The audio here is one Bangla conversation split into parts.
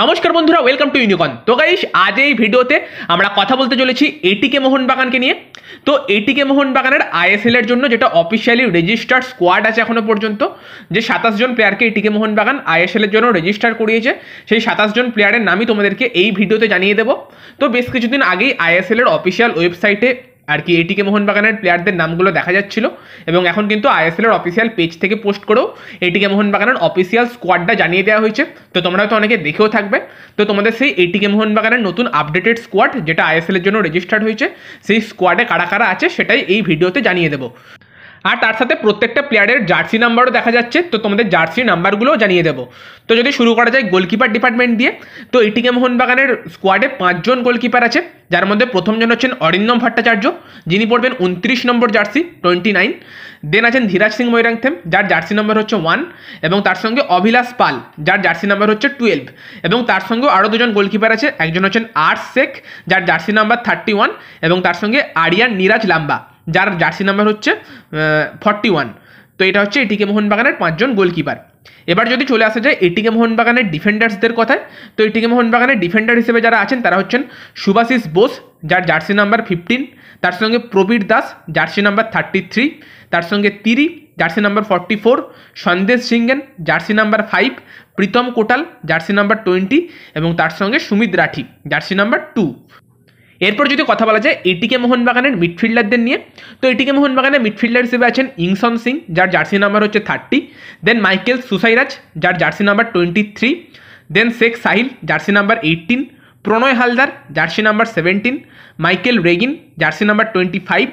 নমস্কার বন্ধুরা ওয়েলকাম টু ইউনিকন তো গাইস আজ এই ভিডিওতে আমরা কথা বলতে চলেছি এটিকে মোহনবাগানকে নিয়ে তো এটিকে মোহনবাগানের আইএসএল এর জন্য যেটা অফিসিয়ালি রেজিস্টার্ড স্কোয়াড আছে এখনো পর্যন্ত যে সাতাশ জন প্লেয়ারকে এটিকে মোহনবাগান আইএসএল এর জন্য রেজিস্টার করিয়েছে সেই সাতাশ জন প্লেয়ারের নামই তোমাদেরকে এই ভিডিওতে জানিয়ে দেবো তো বেশ কিছুদিন আগেই আইএসএল এর অফিসিয়াল ওয়েবসাইটে আর কি এটিকে মোহনবাগানের প্লেয়ারদের নামগুলো দেখা যাচ্ছিল এবং এখন কিন্তু আইএসএলের অফিসিয়াল পেজ থেকে পোস্ট করেও এটিকে মোহনবাগানের অফিসিয়াল স্কোয়াডটা জানিয়ে দেওয়া হয়েছে তো তোমরা তো অনেকে দেখেও থাকবে তো তোমাদের সেই এটিকে মোহনবাগানের নতুন আপডেটেড স্কোয়াড যেটা আইএসএলের জন্য রেজিস্টার্ড হয়েছে সেই স্কোয়াডে কারা কারা আছে সেটাই এই ভিডিওতে জানিয়ে দেবো আর তার সাথে প্রত্যেকটা প্লেয়ারের জার্সি নাম্বারও দেখা যাচ্ছে তো তোমাদের জার্সি নাম্বারগুলোও জানিয়ে দেবো তো যদি শুরু করা যায় গোলকিপার ডিপার্টমেন্ট দিয়ে তো এটিকে মোহনবাগানের স্কোয়াডে পাঁচজন গোলকিপার আছে যার মধ্যে প্রথমজন হচ্ছেন অরিন্দম ভট্টাচার্য যিনি পড়বেন উনত্রিশ নম্বর জার্সি টোয়েন্টি নাইন দেন আছেন ধীরাজ সিং ময়রাংথেম যার জার্সি নম্বর হচ্ছে ওয়ান এবং তার সঙ্গে অভিলাষ পাল যার জার্সি নাম্বার হচ্ছে টুয়েলভ এবং তার সঙ্গে আরও দুজন গোলকিপার আছে একজন হচ্ছেন আর শেখ যার জার্সি নাম্বার থার্টি ওয়ান এবং তার সঙ্গে আরিয়ান নিরাজ লাম্বা যার জার্সি নাম্বার হচ্ছে ফর্টি ওয়ান তো এটা হচ্ছে এটিকে মোহনবাগানের পাঁচজন গোলকিপার এবার যদি চলে আসা যায় এটিকে মোহনবাগানের ডিফেন্ডার্সদের কথায় তো এটিকে মোহনবাগানের ডিফেন্ডার হিসেবে যারা আছেন তারা হচ্ছেন সুভাশিস বোস যার জার্সি নাম্বার ফিফটিন তার সঙ্গে Prabir Das jersey number thirty three তার সঙ্গে Tiri jersey number forty four Sandesh Jhingan jersey number five Pritam Kotal jersey number twenty এবং তার সঙ্গে Sumit Rathi jersey number two এরপর যদি কথা বলা যায় এটিকে মোহনবাগানের মিডফিল্ডারদের নিয়ে তো এটিকে মোহনবাগানের মিডফিল্ডার হিসেবে আছেন ইংসন সিং যার জার্সি নাম্বার হচ্ছে থার্টি দেন মাইকেল সুসাইরাজ যার jersey number twenty three then Sheikh Sahil jersey number eighteen Pronay Halder jersey number seventeen Michael Regin jersey number twenty five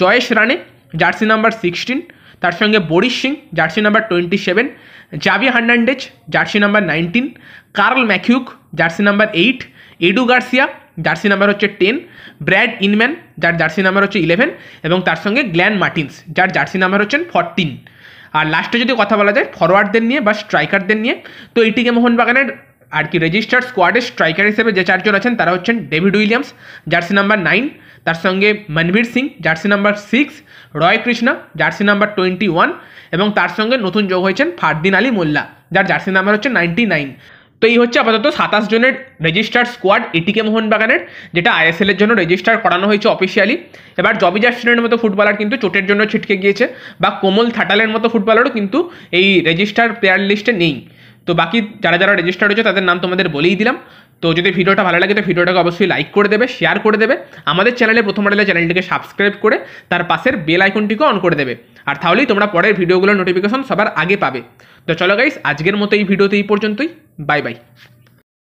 Jayesh Rane jersey number sixteen তার সঙ্গে Boris Singh jersey number twenty seven Javi Hernandez jersey number nineteen Carl McHugh jersey number eight Edu Garcia jersey number হচ্ছে টেন ব্র্যাড ইনম্যান যার জার্সি নাম্বার হচ্ছে ইলেভেন এবং তার সঙ্গে গ্ল্যান মার্টিন্স যার জার্সি নাম্বার হচ্ছেন ফরটিন আর লাস্টে যদি কথা বলা যায় ফরওয়ার্ডদের নিয়ে বা স্ট্রাইকারদের নিয়ে তো এটিকে মোহনবাগানের আর কি রেজিস্টার্ড স্কোয়াডের স্ট্রাইকার হিসেবে যে চারজন আছেন তারা হচ্ছেন David Williams jersey number nine তার সঙ্গে Manvir Singh jersey number six Roy Krishna jersey number twenty one এবং তার সঙ্গে নতুন যোগ হয়েছেন ফারদিন আলী মোল্লা যার জার্সি নাম্বার হচ্ছে নাইনটি নাইন তো এই হচ্ছে আপাতত সাতাশ জনের রেজিস্টার্ড স্কোয়াড এটিকে মোহনবাগানের যেটা আইএসএল এর জন্য রেজিস্টার করানো হয়েছে অফিসিয়ালি এবার জবি জাস্টিনের মতো ফুটবলার কিন্তু চোটের জন্য ছিটকে গিয়েছে বা কোমল থাটালের মতো ফুটবলারও কিন্তু এই রেজিস্টার প্লেয়ার লিস্টে নেই তো বাকি যারা যারা রেজিস্টার হয়েছে তাদের নাম তোমাদের বলেই দিলাম তো যদি ভিডিওটা ভালো লাগে তো ভিডিওটাকে অবশ্যই লাইক করে দেবে শেয়ার করে দেবে আমাদের চ্যানেলে প্রথম আড়ালে চ্যানেলটিকে সাবস্ক্রাইব করে তার পাশের বেল আইকনটিকে অন করে দেবে আর তাহলেই তোমরা পরের ভিডিওগুলোর নোটিফিকেশন সবার আগে পাবে তো চলো গাইস আজকের মতো এই ভিডিওতে এই পর্যন্তই Bye bye.